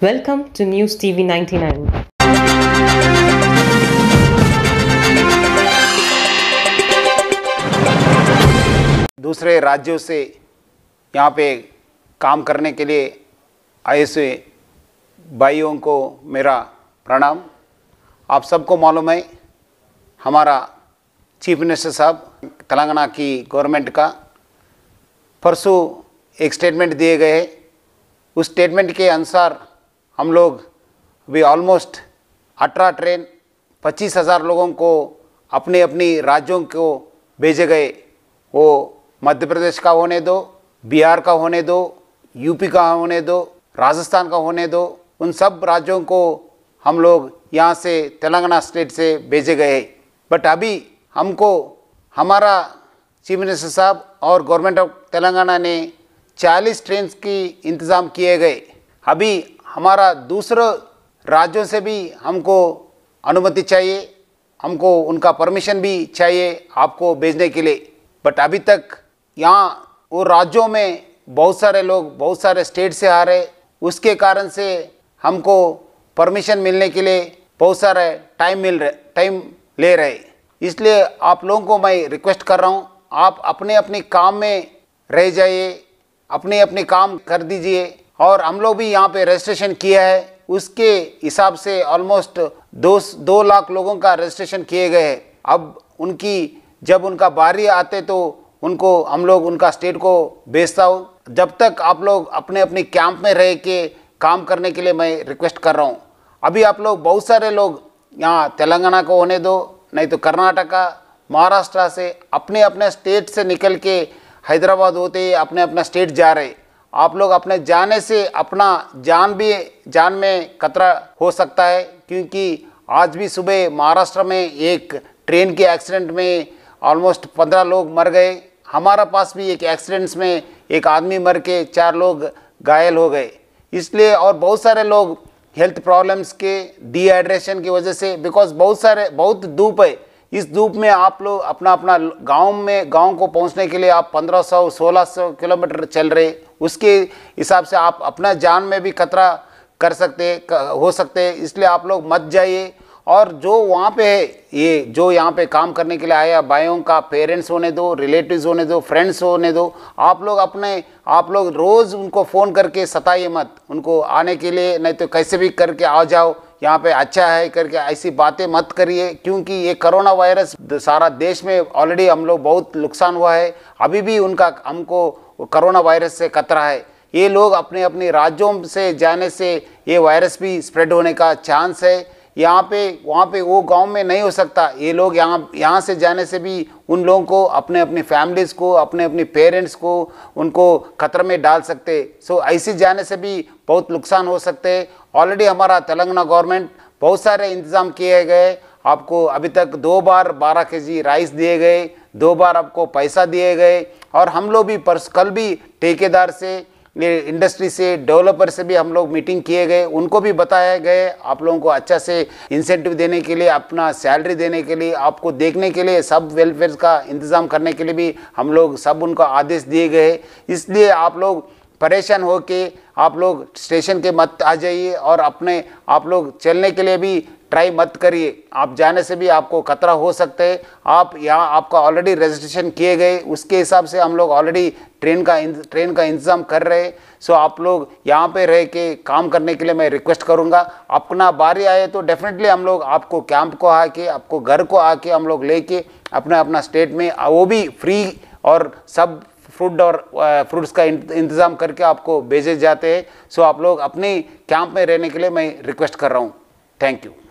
Welcome to News TV 99. दूसरे राज्यों से यहाँ पे काम करने के लिए आए से भाइयों को मेरा प्रणाम आप सबको मालूम है हमारा चीफ मिनिस्टर साहब तेलंगाना की गवर्नमेंट का परसों एक स्टेटमेंट दिए गए उस स्टेटमेंट के अनुसार हम लोग अभी ऑलमोस्ट अठारह ट्रेन पच्चीस हज़ार लोगों को अपने अपनी राज्यों को भेजे गए वो मध्य प्रदेश का होने दो बिहार का होने दो यूपी का होने दो राजस्थान का होने दो उन सब राज्यों को हम लोग यहाँ से तेलंगाना स्टेट से भेजे गए बट अभी हमको हमारा चीफ मिनिस्टर साहब और गवर्नमेंट ऑफ तेलंगाना ने 40 ट्रेन की इंतज़ाम किए गए अभी हमारा दूसरों राज्यों से भी हमको अनुमति चाहिए हमको उनका परमिशन भी चाहिए आपको भेजने के लिए बट अभी तक यहाँ वो राज्यों में बहुत सारे लोग बहुत सारे स्टेट से आ रहे उसके कारण से हमको परमिशन मिलने के लिए बहुत सारे टाइम मिल रहे टाइम ले रहे इसलिए आप लोगों को मैं रिक्वेस्ट कर रहा हूँ आप अपने अपने काम में रह जाइए अपने अपने काम कर दीजिए और हम लोग भी यहाँ पे रजिस्ट्रेशन किया है उसके हिसाब से ऑलमोस्ट दो दो लाख लोगों का रजिस्ट्रेशन किए गए अब उनकी जब उनका बारी आते तो उनको हम लोग उनका स्टेट को भेजता हूँ जब तक आप लोग अपने अपने कैंप में रह के काम करने के लिए मैं रिक्वेस्ट कर रहा हूँ अभी आप लोग बहुत सारे लोग यहाँ तेलंगाना को होने दो नहीं तो कर्नाटका महाराष्ट्र से अपने अपने स्टेट से निकल के हैदराबाद होते अपने अपने स्टेट जा रहे आप लोग अपने जाने से अपना जान भी जान में खतरा हो सकता है क्योंकि आज भी सुबह महाराष्ट्र में एक ट्रेन के एक्सीडेंट में ऑलमोस्ट पंद्रह लोग मर गए हमारा पास भी एक एक्सीडेंट्स में एक आदमी मर के चार लोग घायल हो गए इसलिए और बहुत सारे लोग हेल्थ प्रॉब्लम्स के डिहाइड्रेशन की वजह से बिकॉज बहुत सारे बहुत धूप है इस धूप में आप लोग अपना अपना गांव में गांव को पहुंचने के लिए आप 1500 1600 किलोमीटर चल रहे उसके हिसाब से आप अपना जान में भी खतरा कर सकते हो सकते इसलिए आप लोग मत जाइए और जो वहाँ पे है ये जो यहाँ पे काम करने के लिए आया भाइयों का पेरेंट्स होने दो रिलेटिव्स होने दो फ्रेंड्स होने दो आप लोग अपने आप लोग रोज़ उनको फ़ोन करके सताइए मत उनको आने के लिए नहीं तो कैसे भी करके आ जाओ यहाँ पे अच्छा है करके ऐसी बातें मत करिए क्योंकि ये कोरोना वायरस सारा देश में ऑलरेडी हम लोग बहुत नुकसान हुआ है अभी भी उनका हमको कोरोना वायरस से खतरा है ये लोग अपने अपने राज्यों से जाने से ये वायरस भी स्प्रेड होने का चांस है यहाँ पे वहाँ पे वो गांव में नहीं हो सकता ये लोग यहाँ यहाँ से जाने से भी उन लोगों को अपने अपनी फैमिलीज़ को अपने अपने पेरेंट्स को उनको खतरे में डाल सकते सो ऐसे जाने से भी बहुत नुकसान हो सकते ऑलरेडी हमारा तेलंगाना गवर्नमेंट बहुत सारे इंतज़ाम किए गए आपको अभी तक दो बार बारह के जी राइस दिए गए दो बार आपको पैसा दिए गए और हम लोग भी परस कल भी ठेकेदार से इंडस्ट्री से डेवलपर से भी हम लोग मीटिंग किए गए उनको भी बताया गए आप लोगों को अच्छा से इंसेंटिव देने के लिए अपना सैलरी देने के लिए आपको देखने के लिए सब वेलफेयर का इंतज़ाम करने के लिए भी हम लोग सब उनको आदेश दिए गए इसलिए आप लोग परेशान हो के आप लोग स्टेशन के मत आ जाइए और अपने आप लोग चलने के लिए भी ट्राई मत करिए आप जाने से भी आपको खतरा हो सकता है आप यहाँ आपका ऑलरेडी रजिस्ट्रेशन किए गए उसके हिसाब से हम लोग ऑलरेडी ट्रेन का ट्रेन का इंतज़ाम कर रहे सो आप लोग यहाँ पे रह के काम करने के लिए मैं रिक्वेस्ट करूँगा अपना बारी आए तो डेफिनेटली हम लोग आपको कैंप को आके आपको घर को आके हम लोग ले अपना अपना स्टेट में वो भी फ्री और सब फ्रूट और फ्रूट्स का इंतज़ाम करके आपको भेजे जाते हैं सो आप लोग अपने कैंप में रहने के लिए मैं रिक्वेस्ट कर रहा हूँ थैंक यू